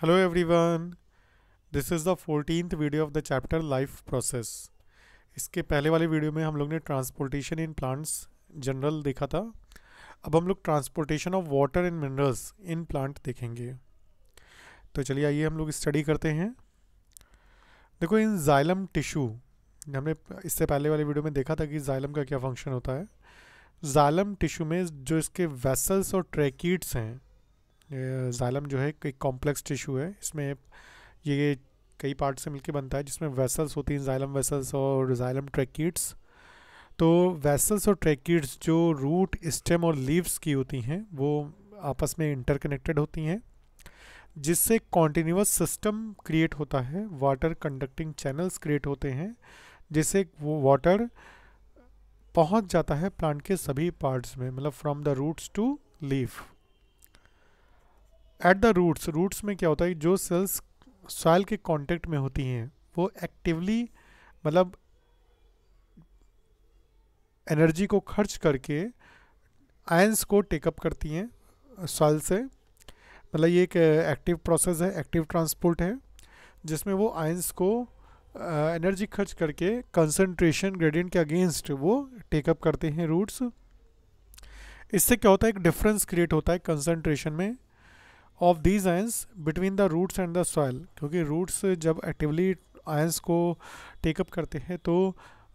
Hello everyone. This is the 14th video of the chapter life process. इसके पहले वाले video में हम लोग ने ट्रांसपोर्टेशन इन प्लांट्स जनरल देखा था अब हम लोग transportation of water and minerals in plant देखेंगे तो चलिए आइए हम लोग स्टडी करते हैं देखो इन जाइलम टिश्यू हमने इससे पहले वाले वीडियो में देखा था कि जाइलम का क्या फंक्शन होता है जाइलम टिश्यू में जो इसके वेसल्स और ट्रैकिड्स हैं जालम जो है एक कॉम्प्लेक्स टिश्यू है इसमें ये कई पार्ट से मिलके बनता है जिसमें वेसल्स होती हैं जालम वेसल्स और जालम ट्रैकिड्स तो वेसल्स और ट्रैकिड्स जो रूट स्टेम और लीव्स की होती हैं वो आपस में इंटरकनेक्टेड होती हैं जिससे कॉन्टीन्यूस सिस्टम क्रिएट होता है वाटर कंडक्टिंग चैनल्स क्रिएट होते हैं जिससे वो वाटर पहुंच जाता है प्लांट के सभी पार्ट्स में मतलब from the roots to leaf at the roots roots में क्या होता है जो सेल्स सॉइल के कांटेक्ट में होती हैं वो एक्टिवली मतलब एनर्जी को खर्च करके आयंस को टेकअप करती हैं सॉइल से मतलब ये एक एक्टिव uh, प्रोसेस है एक्टिव ट्रांसपोर्ट है जिसमें वो आयंस को एनर्जी uh, खर्च करके कंसंट्रेशन ग्रेडियंट के अगेंस्ट वो टेकअप करते हैं रूट्स इससे क्या होता है एक डिफरेंस क्रिएट होता है कंसंट्रेशन में of these ions between the roots and the soil क्योंकि रूट्स जब एक्टिवली आयंस को टेकअप करते हैं तो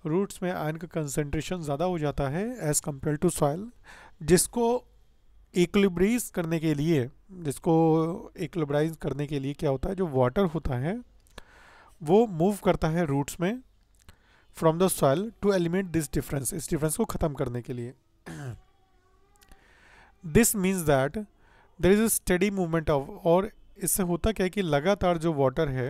रूट्स में आयन का कंसनट्रेशन ज़्यादा हो जाता है एज़ कम्पेयर टू सॉयल जिसको इक्लिब्राइज करने के लिए जिसको इक्लिब्राइज करने के लिए क्या होता है जो वाटर होता है वो मूव करता है रूट्स में from the soil to element this difference इस डिफरेंस को ख़त्म करने के लिए this means that there is a steady movement of और इससे होता क्या है कि लगातार जो वाटर है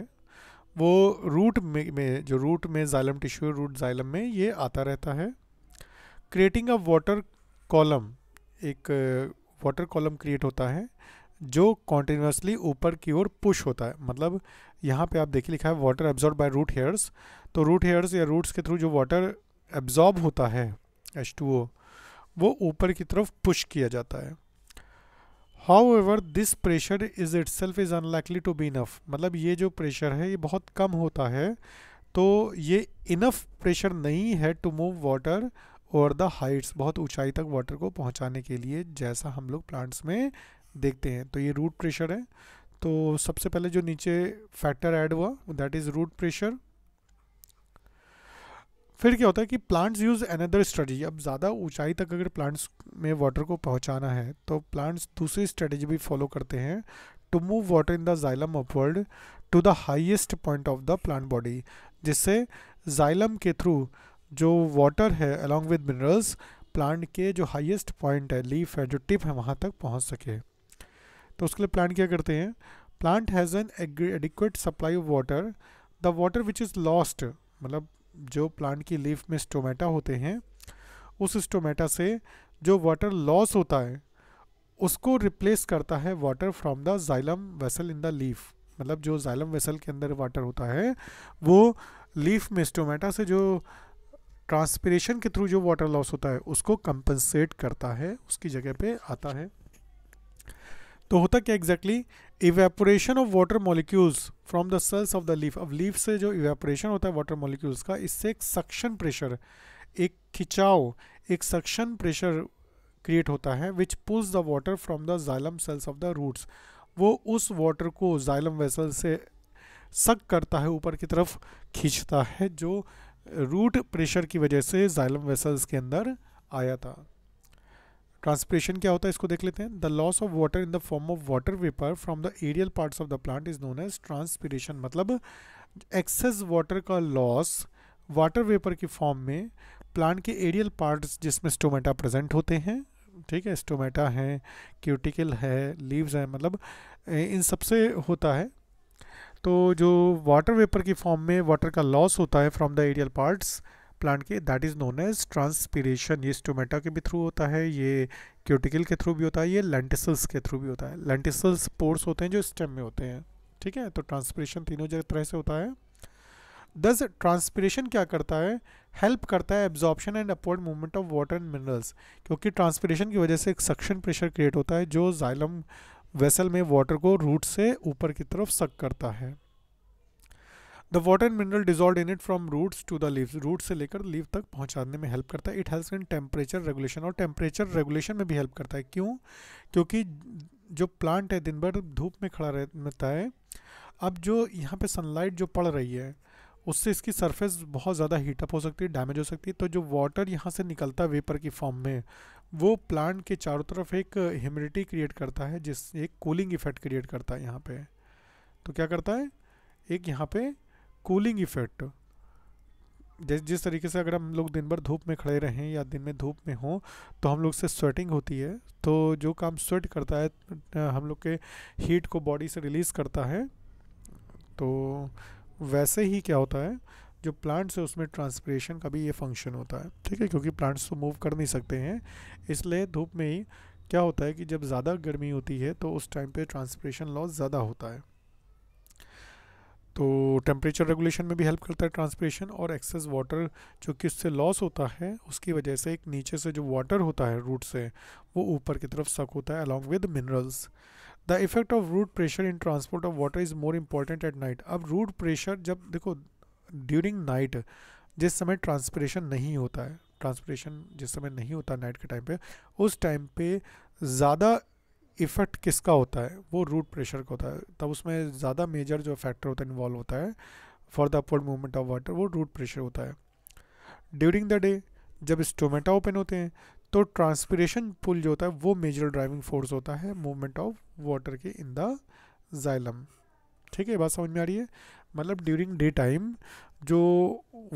वो रूट में, में जो रूट में जाइलम टिश्यू रूट जाइलम में ये आता रहता है क्रिएटिंग अ वाटर कॉलम एक वाटर कॉलम क्रिएट होता है जो कॉन्टीन्यूसली ऊपर की ओर पुश होता है मतलब यहाँ पे आप देखिए लिखा है water absorb by root hairs तो रूट हेयर्स या रूट्स के थ्रू जो वाटर एब्जॉर्ब होता है एच वो ऊपर की तरफ पुश किया जाता है however this pressure is itself is unlikely to be enough मतलब ये जो प्रेशर है ये बहुत कम होता है तो ये इनफ प्रेशर नहीं है to move water over the heights बहुत ऊंचाई तक वाटर को पहुंचाने के लिए जैसा हम लोग प्लांट्स में देखते हैं तो ये रूट प्रेशर है तो सबसे पहले जो नीचे फैक्टर ऐड हुआ दैट इज़ रूट प्रेशर फिर क्या होता है कि प्लांट्स यूज़ अनदर स्ट्रेटजी अब ज़्यादा ऊंचाई तक अगर प्लांट्स में वाटर को पहुंचाना है तो प्लांट्स दूसरी स्ट्रेटजी भी फॉलो करते हैं to move water in the xylem upward to the highest point of the plant body जिससे जाइलम के थ्रू जो वाटर है अलॉन्ग विद मिनरल्स प्लांट के जो हाइएस्ट पॉइंट है लीफ है जो टिप है वहाँ तक पहुँच सके तो उसके लिए प्लांट क्या करते हैं plant has an adequate supply of water the water which is lost मतलब जो प्लांट की लीफ में स्टोमेटा होते हैं उस स्टोमेटा से जो वाटर लॉस होता है उसको रिप्लेस करता है water from the xylem vessel in the leaf मतलब जो जाइलम वेसल के अंदर वाटर होता है वो लीफ में स्टोमेटा से जो ट्रांसपिरेशन के थ्रू जो वाटर लॉस होता है उसको कंपनसेट करता है उसकी जगह पे आता है तो होता क्या exactly evaporation of water molecules from the cells of the leaf अब लीफ से जो इवेपोरेशन होता है वाटर मॉलिक्यूल्स का इससे एक सक्शन प्रेशर एक खिंचाव एक सक्शन प्रेशर क्रिएट होता है which pulls the water from the xylem cells of the roots वो उस वाटर को जाइलम वेसल से सक करता है ऊपर की तरफ खींचता है जो रूट प्रेशर की वजह से जाइलम वेसल्स के अंदर आया था ट्रांसपरेशन क्या होता है इसको देख लेते हैं the loss of water in the form of water vapour from the aerial parts of the plant is known as transpiration मतलब एक्सेस वाटर का लॉस वाटर वेपर की फॉर्म में प्लांट के एरियल पार्ट्स जिसमें स्टोमेटा प्रेजेंट होते हैं ठीक है स्टोमेटा है क्यूटिकल है लीव्स हैं मतलब इन सबसे होता है तो जो वाटर वेपर की फॉर्म में वाटर का लॉस होता है from the aerial parts plant के that is known as transpiration ये स्टोमेटा के भी थ्रू होता है ये क्यूटिकल के थ्रू भी होता है ये लेंटिसल्स के थ्रू भी होता है लेंटिसल्स पोर्स होते हैं जो स्टेम में होते हैं ठीक है तो ट्रांसपीरेशन तीनों जगह तरह से होता है दस ट्रांसपीरेशन क्या करता है हेल्प करता है absorption and upward movement of water and minerals क्योंकि ट्रांसपीरेशन की वजह से एक सक्शन प्रेशर क्रिएट होता है जो जाइलम वेसल में वाटर को रूट से ऊपर की तरफ सक करता है the water and mineral dissolve in it from roots to the leave root से लेकर लीव तक पहुंचाने में हेल्प करता है it help in temperature regulation और टेम्परेचर रेगुलेशन में भी हेल्प करता है क्यों क्योंकि जो प्लांट है दिन भर धूप में खड़ा रहता है अब जो यहाँ पे सनलाइट जो पड़ रही है उससे इसकी सरफेस बहुत ज़्यादा हीटअप हो सकती है डैमेज हो सकती है तो जो वाटर यहाँ से निकलता है वेपर की फॉर्म में वो प्लांट के चारों तरफ एक ह्यूमिडिटी क्रिएट करता है जिस एक कूलिंग इफेक्ट क्रिएट करता है यहाँ पे तो क्या करता है एक यहाँ पे कूलिंग इफ़ेक्ट जैसे जिस तरीके से अगर हम लोग दिन भर धूप में खड़े रहें या दिन में धूप में हों तो हम लोग से स्वेटिंग होती है तो जो काम स्वेट करता है हम लोग के हीट को बॉडी से रिलीज़ करता है तो वैसे ही क्या होता है जो प्लांट्स है उसमें ट्रांसपरेशन का भी ये फंक्शन होता है ठीक है क्योंकि प्लांट्स तो मूव कर नहीं सकते हैं इसलिए धूप में ही क्या होता है कि जब ज़्यादा गर्मी होती है तो उस टाइम पे ट्रांसपरेशन लॉस ज़्यादा होता है तो टेम्परेचर रेगुलेशन में भी हेल्प करता है ट्रांसपरेशन और एक्सेस वाटर जो कि उससे लॉस होता है उसकी वजह से एक नीचे से जो वाटर होता है रूट से वो ऊपर की तरफ सक होता है along with minerals the effect of root pressure in transport of water is more important at night अब रूट प्रेशर जब देखो ड्यूरिंग नाइट जिस समय ट्रांसपरेशन नहीं होता है ट्रांसप्रेशन जिस समय नहीं होता नाइट के टाइम पे उस टाइम पे ज़्यादा इफ़ेक्ट किसका होता है वो रूट प्रेशर का होता है तब उसमें ज़्यादा मेजर जो फैक्टर होता है इन्वॉल्व होता है for the upward movement of water वो रूट प्रेशर होता है ड्यूरिंग द डे जब स्टोमेटा ओपन होते हैं तो ट्रांसपीरेशन पुल जो होता है वो मेजर ड्राइविंग फोर्स होता है मूवमेंट ऑफ वाटर के इन द जाइलम ठीक है बात समझ में आ रही है मतलब ड्यूरिंग डे टाइम जो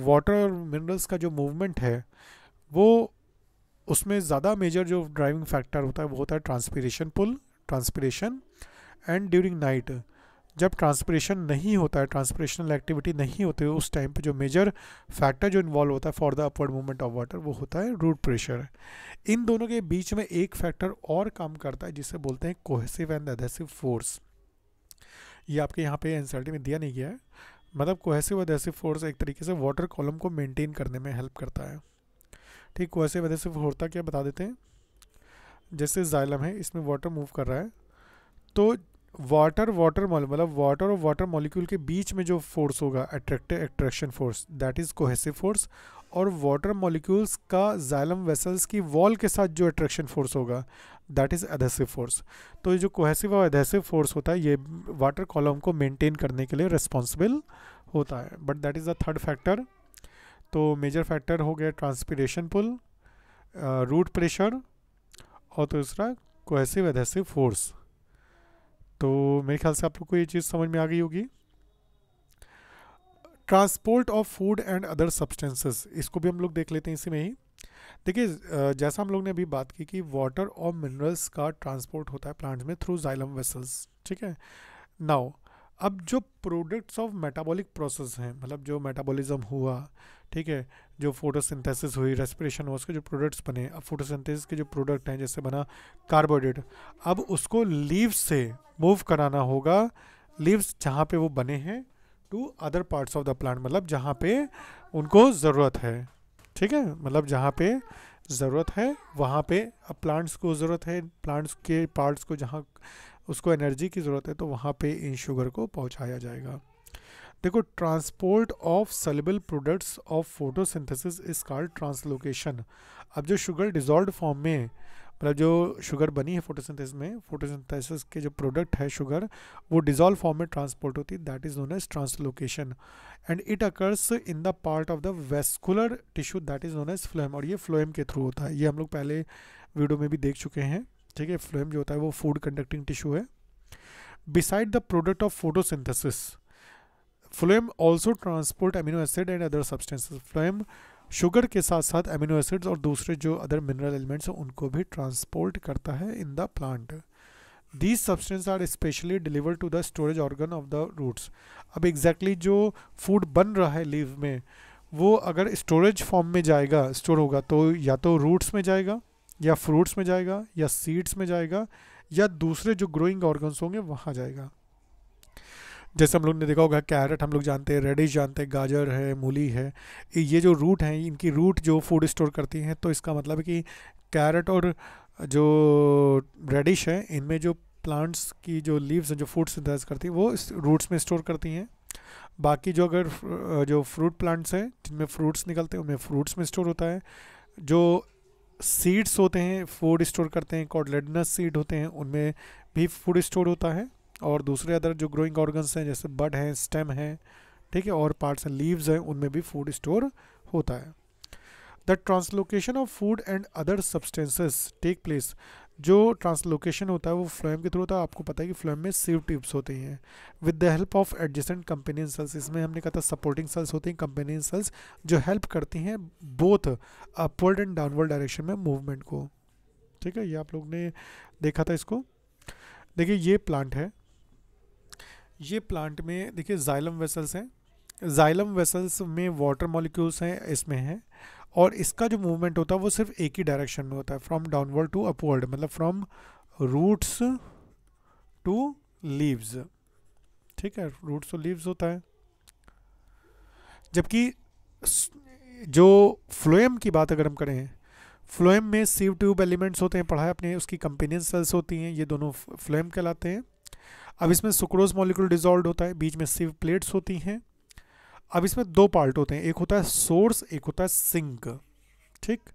वाटर और मिनरल्स का जो मूवमेंट है वो उसमें ज़्यादा मेजर जो ड्राइविंग फैक्टर होता है वो होता है transpiration pull transpiration and during night जब ट्रांसपीरेशन नहीं होता है ट्रांसपीरेशनल एक्टिविटी नहीं होती है उस टाइम पे जो मेजर फैक्टर जो इन्वॉल्व होता है for the upward movement of water वो होता है रूट प्रेशर इन दोनों के बीच में एक फैक्टर और काम करता है जिसे बोलते हैं कोहेसिव एंड एधेसिव फोर्स ये आपके यहाँ पे एनसीआरटी में दिया नहीं गया है मतलब कोहेसिव एधेसिव फोर्स एक तरीके से वाटर कॉलम को मेनटेन करने में हेल्प करता है ठीक वैसे वजह से होता क्या बता देते हैं जैसे जाइलम है इसमें वाटर मूव कर रहा है तो वाटर वाटर मॉल मतलब वाटर और वाटर मॉलिक्यूल के बीच में जो फोर्स होगा attractive attraction force that is cohesive force और वाटर मॉलिक्यूल्स का जाइलम वेसल्स की वॉल के साथ जो अट्रैक्शन फोर्स होगा दैट इज़ एधेसिव फोर्स तो ये जो कोहेसिव और एधेसिव फोर्स होता है ये वाटर कॉलम को मेनटेन करने के लिए रिस्पॉन्सिबल होता है but that is the third factor तो मेजर फैक्टर हो गया ट्रांसपीरेशन पुल रूट प्रेशर और दूसरा कोहेसिव एधेसिव फोर्स तो मेरे ख्याल से आप लोग को ये चीज़ समझ में आ गई होगी transport of food and other substances इसको भी हम लोग देख लेते हैं इसी में ही देखिए जैसा हम लोग ने अभी बात की कि वाटर और मिनरल्स का ट्रांसपोर्ट होता है प्लांट्स में थ्रू जाइलम वेसल्स ठीक है नाउ अब जो प्रोडक्ट्स ऑफ मेटाबॉलिक प्रोसेस हैं मतलब जो मेटाबॉलिज्म हुआ ठीक है जो फोटोसिंथेसिस हुई रेस्पिरेशन हुआ उसके जो प्रोडक्ट्स बने अब फोटोसिंथेसिस के जो प्रोडक्ट हैं जैसे बना कार्बोहाइड्रेट अब उसको लीव्स से मूव कराना होगा लीव्स जहाँ पे वो बने हैं to other parts of the plant मतलब जहाँ पे उनको ज़रूरत है ठीक है मतलब जहाँ पे ज़रूरत है वहाँ पे अब प्लांट्स को ज़रूरत है प्लांट्स के पार्ट्स को जहाँ उसको एनर्जी की ज़रूरत है तो वहाँ पे इन शुगर को पहुँचाया जाएगा देखो transport of soluble products of photosynthesis is called translocation अब जो शुगर डिजॉल्व फॉर्म में मतलब जो शुगर बनी है फोटोसिंथेसिस में फोटोसिंथेसिस के जो प्रोडक्ट है शुगर वो डिजॉल्व फॉर्म में ट्रांसपोर्ट होती है that is known as translocation and it occurs in the part of the vascular tissue that is known as phloem और ये फ्लोएम के थ्रू होता है ये हम लोग पहले वीडियो में भी देख चुके हैं ठीक है फ्लोएम जो होता है वो फूड कंडक्टिंग टिश्यू है beside the product of photosynthesis phloem also transport amino acid and other substance phloem sugar के साथ साथ अमीनो एसिड्स और दूसरे जो अदर मिनरल एलिमेंट्स हैं उनको भी ट्रांसपोर्ट करता है in the plant these substance are specially deliver to the storage organ of the roots अब एग्जैक्टली exactly जो फूड बन रहा है लीव में वो अगर स्टोरेज फॉर्म में जाएगा स्टोर होगा तो या तो रूट्स में जाएगा या फ्रूट्स में जाएगा या सीड्स में जाएगा या दूसरे जो ग्रोइंग ऑर्गन्स होंगे वहाँ जाएगा जैसे हम लोग ने देखा होगा कैरेट हम लोग जानते हैं रेडिश जानते हैं गाजर है मूली है ये जो रूट हैं इनकी रूट जो फूड स्टोर करती हैं तो इसका मतलब है कि कैरेट और जो रेडिश है इनमें जो प्लांट्स की जो लीव्स हैं जो फूड सिंथेसाइज करती हैं वो रूट्स में स्टोर करती हैं बाकी जो अगर जो फ्रूट प्लांट्स हैं जिनमें फ्रूट्स निकलते हैं उनमें फ्रूट्स में स्टोर होता है जो सीड्स होते हैं फूड स्टोर करते हैं कॉडलेडनस सीड होते हैं उनमें भी फूड स्टोर होता है और दूसरे अदर जो ग्रोइंग ऑर्गन्स हैं जैसे बड हैं स्टेम हैं ठीक है और पार्ट्स एंड लीव्स हैं उनमें भी फूड स्टोर होता है the translocation of food and other substances take place जो ट्रांसलोकेशन होता है वो फ्लोएम के थ्रू होता है आपको पता है कि फ्लोएम में सीव ट्यूब्स होती हैं with the help of adjacent companion cells इसमें हमने कहा था सपोर्टिंग सेल्स होती हैं कंपेनियन सेल्स जो हेल्प करती हैं both upward and downward direction में मूवमेंट को ठीक है ये आप लोग ने देखा था इसको देखिए ये प्लांट है ये प्लांट में देखिए जाइलम वेसल्स हैं जाइलम वेसल्स में वाटर मॉलिक्यूल्स हैं इसमें हैं और इसका जो मूवमेंट होता है वो सिर्फ एक ही डायरेक्शन में होता है फ्रॉम डाउनवर्ड टू अपवर्ड मतलब फ्रॉम रूट्स टू लीव्स ठीक है रूट्स टू लीव्स होता है जबकि जो फ्लोएम की बात अगर हम करें फ्लोएम में सीव ट्यूब एलिमेंट्स होते हैं पढ़ाए अपने उसकी कंपेनियन सेल्स होती हैं ये दोनों फ्लोएम कहलाते हैं अब इसमें सुक्रोज मॉलिक्यूल डिजोल्व होता है बीच में सिव प्लेट्स होती हैं अब इसमें दो पार्ट होते हैं एक होता है सोर्स एक होता है सिंक ठीक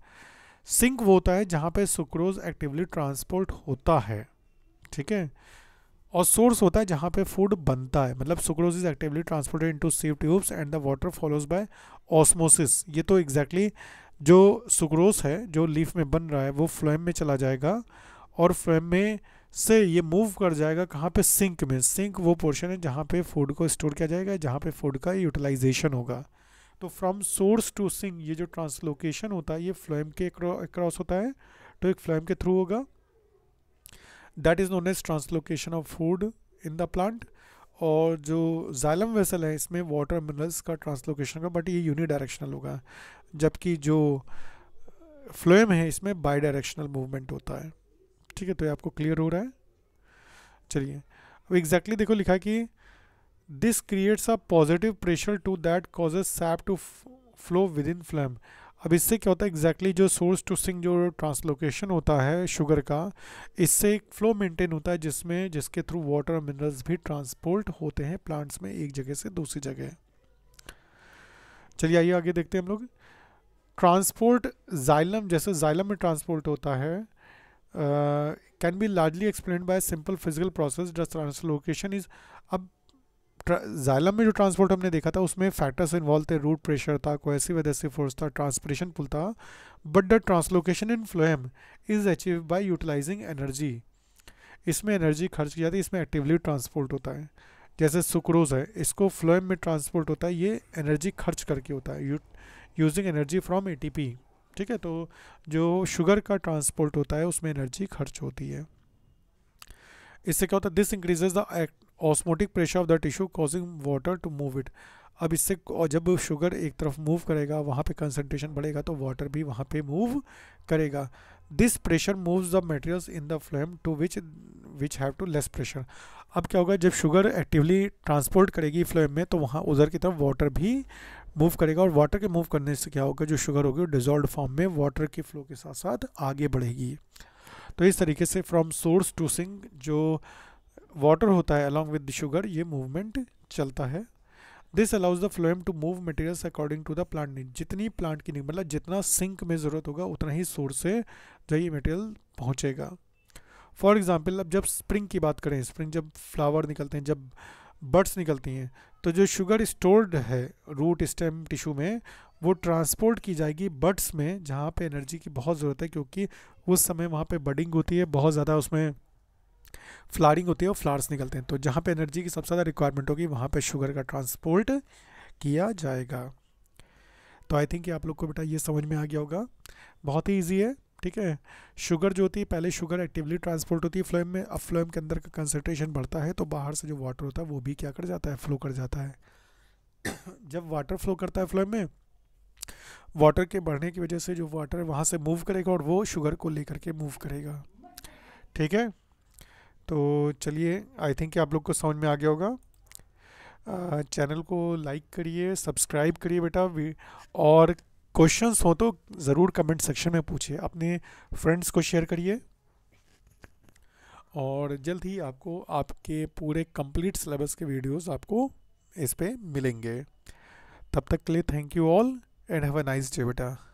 सिंक वो होता है जहाँ पे सुक्रोज एक्टिवली ट्रांसपोर्ट होता है ठीक है और सोर्स होता है जहाँ पे फूड बनता है मतलब sucrose is actively transported into sieve tubes and the water follows by osmosis ये तो एग्जैक्टली exactly जो सुक्रोज है जो लीफ में बन रहा है वो फ्लोएम में चला जाएगा और फ्लोएम में से ये मूव कर जाएगा कहाँ पे सिंक में सिंक वो पोर्शन है जहाँ पे फूड को स्टोर किया जाएगा जहाँ पे फूड का यूटिलाइजेशन होगा तो फ्रॉम सोर्स टू सिंक ये जो ट्रांसलोकेशन होता है ये फ्लोएम के क्रॉस होता है तो एक फ्लोएम के थ्रू होगा that is known as translocation of food in the plant और जो जालम वेसल है इसमें वाटर मिनरल्स का ट्रांसलोकेशन का बट ये यूनि डायरेक्शनल होगा जबकि जो फ्लोएम है इसमें बाई डायरेक्शनल मूवमेंट होता है ठीक है तो ये आपको क्लियर हो रहा है चलिए अब एग्जैक्टली देखो लिखा कि this creates a positive pressure to that causes sap to flow within phloem अब इससे क्या होता है एग्जैक्टली exactly जो सोर्स टू सिंग जो ट्रांसलोकेशन होता है शुगर का इससे एक फ्लो मेंटेन होता है जिसमें जिसके थ्रू वाटर और मिनरल्स भी ट्रांसपोर्ट होते हैं प्लांट्स में एक जगह से दूसरी जगह चलिए आइए आगे देखते हैं हम लोग ट्रांसपोर्ट जाइलम जैसे जाइलम में ट्रांसपोर्ट होता है can be largely explain by simple physical process just translocation is अब जाइलम में जो ट्रांसपोर्ट हमने देखा था उसमें फैक्टर्स इन्वॉल्व थे रूट प्रेशर था कोएसिव एडेसिव फोर्स था ट्रांसपरेशन पुल था but the translocation in phloem is achieve by utilising energy इसमें एनर्जी खर्च की जाती है इसमें एक्टिवली ट्रांसपोर्ट होता है जैसे सुक्रोज है इसको फ्लोएम में ट्रांसपोर्ट होता है ये एनर्जी खर्च करके होता है यूजिंग एनर्जी फ्रॉम एटीपी ठीक है तो जो शुगर का ट्रांसपोर्ट होता है उसमें एनर्जी खर्च होती है इससे क्या होता है this increases the osmotic pressure of the tissue causing water to move it अब इससे जब शुगर एक तरफ मूव करेगा वहाँ पे कंसनट्रेशन बढ़ेगा तो वाटर भी वहाँ पे मूव करेगा this pressure moves the materials in the phloem to which which have to less pressure अब क्या होगा जब शुगर एक्टिवली ट्रांसपोर्ट करेगी फ्लेम में तो वहाँ उधर की तरफ वाटर भी मूव करेगा और वाटर के मूव करने से क्या होगा जो शुगर होगी वो डिजॉल्व फॉर्म में वाटर के फ्लो के साथ साथ आगे बढ़ेगी तो इस तरीके से फ्रॉम सोर्स टू सिंक जो वाटर होता है अलॉन्ग विद शुगर ये मूवमेंट चलता है this allows the phloem to move materials according to the plant need जितनी प्लांट की नीड मतलब जितना सिंक में ज़रूरत होगा उतना ही सोर्स से जो ये मटेरियल पहुँचेगा फॉर एग्ज़ाम्पल अब जब स्प्रिंग की बात करें स्प्रिंग जब फ्लावर निकलते हैं जब बर्ड्स निकलती हैं तो जो शुगर स्टोर्ड है रूट स्टेम टिश्यू में वो ट्रांसपोर्ट की जाएगी बड्स में जहाँ पे एनर्जी की बहुत ज़रूरत है क्योंकि उस समय वहाँ पे बडिंग होती है बहुत ज़्यादा उसमें फ्लारिंग होती है और फ्लावर्स निकलते हैं तो जहाँ पे एनर्जी की सबसे ज़्यादा रिक्वायरमेंट होगी वहाँ पे शुगर का ट्रांसपोर्ट किया जाएगा तो आई थिंक आप लोग को बेटा ये समझ में आ गया होगा बहुत ही ईजी है ठीक है शुगर जो होती है पहले शुगर एक्टिवली ट्रांसपोर्ट होती है फ्लोएम में अब फ्लोएम के अंदर का कंसनट्रेशन बढ़ता है तो बाहर से जो वाटर होता है वो भी क्या कर जाता है फ्लो कर जाता है जब वाटर फ्लो करता है फ्लोएम में वाटर के बढ़ने की वजह से जो वाटर है वहाँ से मूव करेगा और वो शुगर को लेकर के मूव करेगा ठीक है तो चलिए आई थिंक आप लोग को समझ में आ गया होगा चैनल को लाइक करिए सब्सक्राइब करिए बेटा और क्वेश्चंस हो तो ज़रूर कमेंट सेक्शन में पूछिए अपने फ्रेंड्स को शेयर करिए और जल्द ही आपको आपके पूरे कंप्लीट सिलेबस के वीडियोस आपको इस पर मिलेंगे तब तक के लिए thank you all and have a nice day बेटा